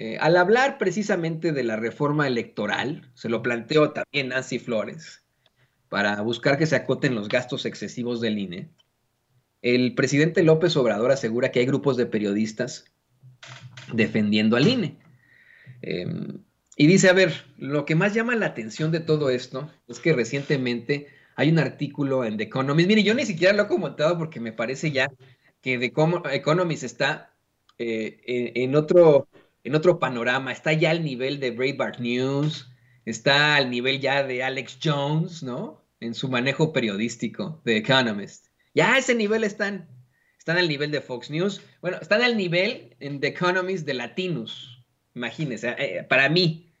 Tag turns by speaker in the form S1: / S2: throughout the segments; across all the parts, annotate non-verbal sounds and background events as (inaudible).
S1: Eh, al hablar precisamente de la reforma electoral, se lo planteó también Nancy Flores, para buscar que se acoten los gastos excesivos del INE, el presidente López Obrador asegura que hay grupos de periodistas defendiendo al INE. Em, y dice, a ver, lo que más llama la atención de todo esto es que recientemente hay un artículo en The Economist. Mire, yo ni siquiera lo he comentado porque me parece ya que The Economist está eh, en otro en otro panorama, está ya al nivel de Breitbart News, está al nivel ya de Alex Jones, ¿no? En su manejo periodístico de Economist. Ya a ese nivel están, están al nivel de Fox News, bueno, están al nivel en The Economist de Latinos, imagínense, eh, eh, para mí,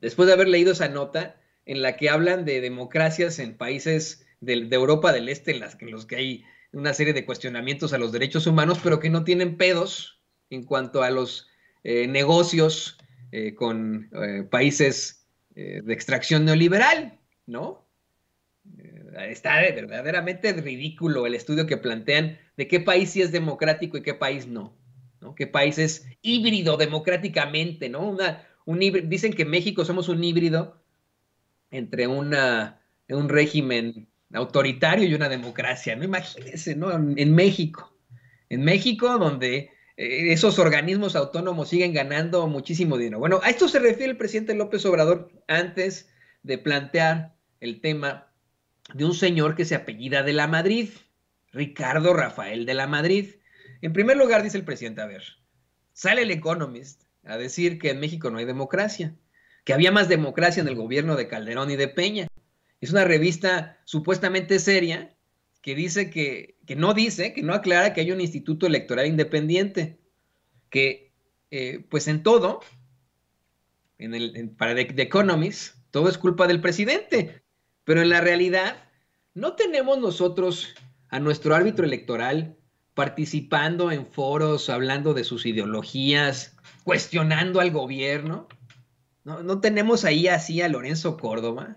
S1: después de haber leído esa nota en la que hablan de democracias en países de, Europa del Este, en, las, en los que hay una serie de cuestionamientos a los derechos humanos, pero que no tienen pedos en cuanto a los eh, negocios eh, con eh, países de extracción neoliberal, ¿no? está verdaderamente ridículo el estudio que plantean de qué país sí es democrático y qué país no, ¿no? ¿Qué país es híbrido democráticamente, ¿no? dicen que México somos un híbrido entre una, un régimen autoritario y una democracia, ¿no? Imagínense, ¿no? en México, en México donde eh, esos organismos autónomos siguen ganando muchísimo dinero. Bueno, a esto se refiere el presidente López Obrador antes de plantear el tema de un señor que se apellida de la Madrid, Ricardo Rafael de la Madrid. En primer lugar, dice el presidente, a ver, sale el Economist a decir que en México no hay democracia, que había más democracia en el gobierno de Calderón y de Peña. Es una revista supuestamente seria que dice que, que no dice, que no aclara que hay un instituto electoral independiente, que eh, pues en todo, en el, para The, Economist, todo es culpa del presidente, pero en la realidad no tenemos nosotros a nuestro árbitro electoral participando en foros, hablando de sus ideologías, cuestionando al gobierno. No, no tenemos ahí así a Lorenzo Córdoba.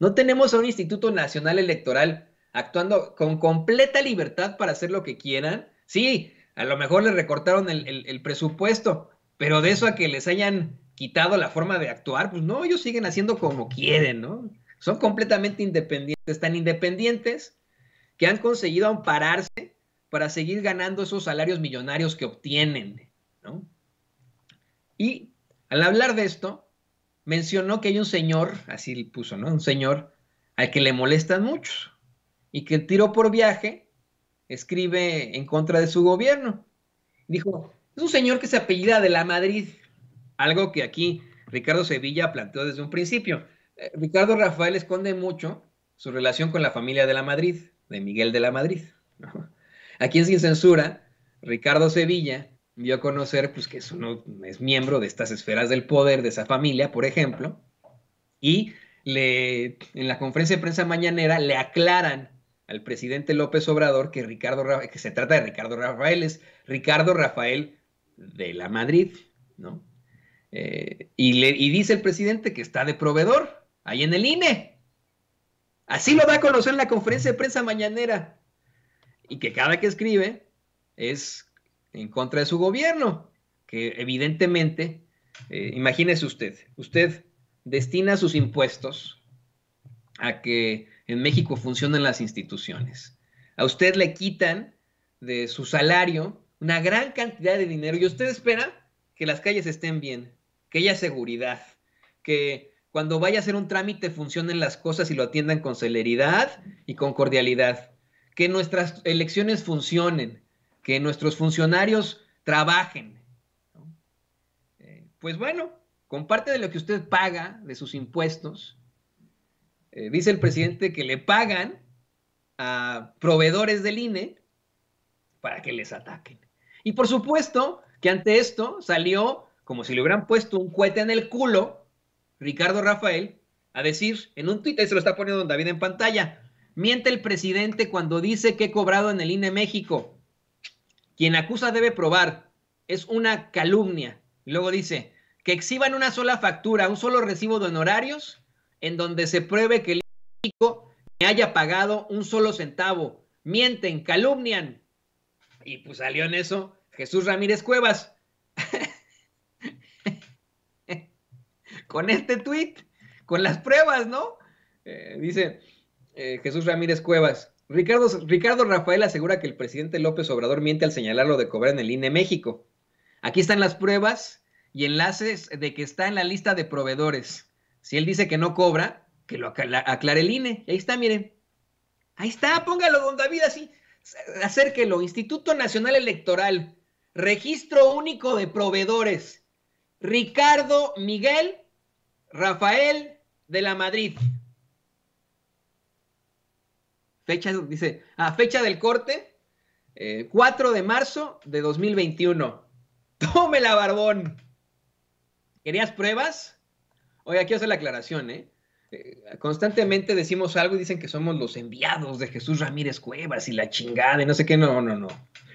S1: No tenemos a un Instituto Nacional Electoral actuando con completa libertad para hacer lo que quieran. Sí, a lo mejor les recortaron el, presupuesto, pero de eso a que les hayan quitado la forma de actuar, pues no, ellos siguen haciendo como quieren, ¿no? Son completamente independientes, tan independientes que han conseguido ampararse para seguir ganando esos salarios millonarios que obtienen, ¿no? Y al hablar de esto, mencionó que hay un señor, así le puso, ¿no? Un señor al que le molestan muchos, y que tiró por viaje escribe en contra de su gobierno. Dijo, es un señor que se apellida de la Madrid, algo que aquí Ricardo Sevilla planteó desde un principio. Eh, Ricardo Rafael esconde mucho su relación con la familia de la Madrid, de Miguel de la Madrid. Aquí en Sin Censura, Ricardo Sevilla dio a conocer pues, que es, uno, es miembro de estas esferas del poder, de esa familia, por ejemplo, y le, en la conferencia de prensa mañanera le aclaran al presidente López Obrador que, Ricardo, que se trata de Ricardo Rafael, es Ricardo Rafael de la Madrid, ¿no? Eh, y, dice el presidente que está de proveedor, ahí en el INE. Así lo va a conocer en la conferencia de prensa mañanera. Y que cada que escribe es en contra de su gobierno, que evidentemente, eh, imagínese usted, usted destina sus impuestos a que en México funcionan las instituciones. A usted le quitan de su salario una gran cantidad de dinero y usted espera que las calles estén bien, que haya seguridad, que cuando vaya a hacer un trámite funcionen las cosas y lo atiendan con celeridad y con cordialidad, que nuestras elecciones funcionen, que nuestros funcionarios trabajen. Eh, pues bueno, con parte de lo que usted paga, de sus impuestos, eh, dice el presidente que le pagan a proveedores del INE para que les ataquen. Y por supuesto que ante esto salió, como si le hubieran puesto un cohete en el culo, Ricardo Rafael, a decir en un Twitter, y se lo está poniendo don David en pantalla, miente el presidente cuando dice que he cobrado en el INE México. Quien acusa debe probar, es una calumnia. luego dice, que exhiban una sola factura, un solo recibo de honorarios en donde se pruebe que el México me haya pagado un solo centavo. Mienten, calumnian. Y pues salió en eso Jesús Ramírez Cuevas. (laughs) con este tweet, con las pruebas, ¿no? Eh, dice eh, Jesús Ramírez Cuevas. Ricardo, Ricardo Rafael asegura que el presidente López Obrador miente al señalarlo de cobrar en el INE México. Aquí están las pruebas y enlaces de que está en la lista de proveedores. Si él dice que no cobra, que lo aclare el INE. Ahí está, miren. Ahí está, póngalo, don David, así. Acérquelo. Instituto Nacional Electoral. Registro Único de Proveedores. Ricardo Miguel Rafael de la Madrid. Fecha, dice, a ah, fecha del corte, 4 eh, de marzo de 2021. (laughs) Tómela, barbón. ¿Querías pruebas? Oye, aquí hace la aclaración, ¿eh? ¿eh? Constantemente decimos algo y dicen que somos los enviados de Jesús Ramírez Cuevas y la chingada y no sé qué. No, no, no.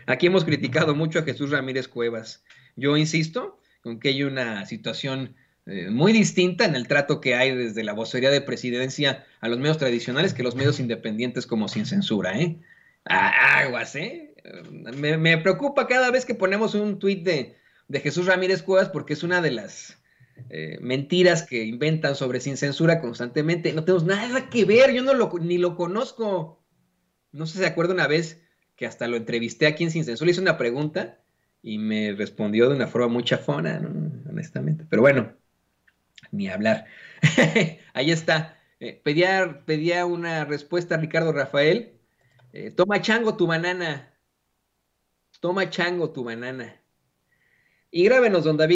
S1: Aquí hemos criticado mucho a Jesús Ramírez Cuevas. Yo insisto con que hay una situación eh, muy distinta en el trato que hay desde la vocería de presidencia a los medios tradicionales que los medios independientes como sin censura, ¿eh? aguas, ¿eh? Me, preocupa cada vez que ponemos un tuit de, de Jesús Ramírez Cuevas porque es una de las eh, mentiras que inventan sobre sin censura constantemente. No tenemos nada que ver, yo no lo, ni lo conozco. No sé si se acuerda una vez que hasta lo entrevisté aquí en Sin Censura, hice una pregunta y me respondió de una forma muy chafona, honestamente. Pero bueno, ni hablar. (laughs) Ahí está. Eh, pedía, una respuesta a Ricardo Rafael. Eh, toma chango tu banana. Toma chango tu banana. Y grábenos, don David.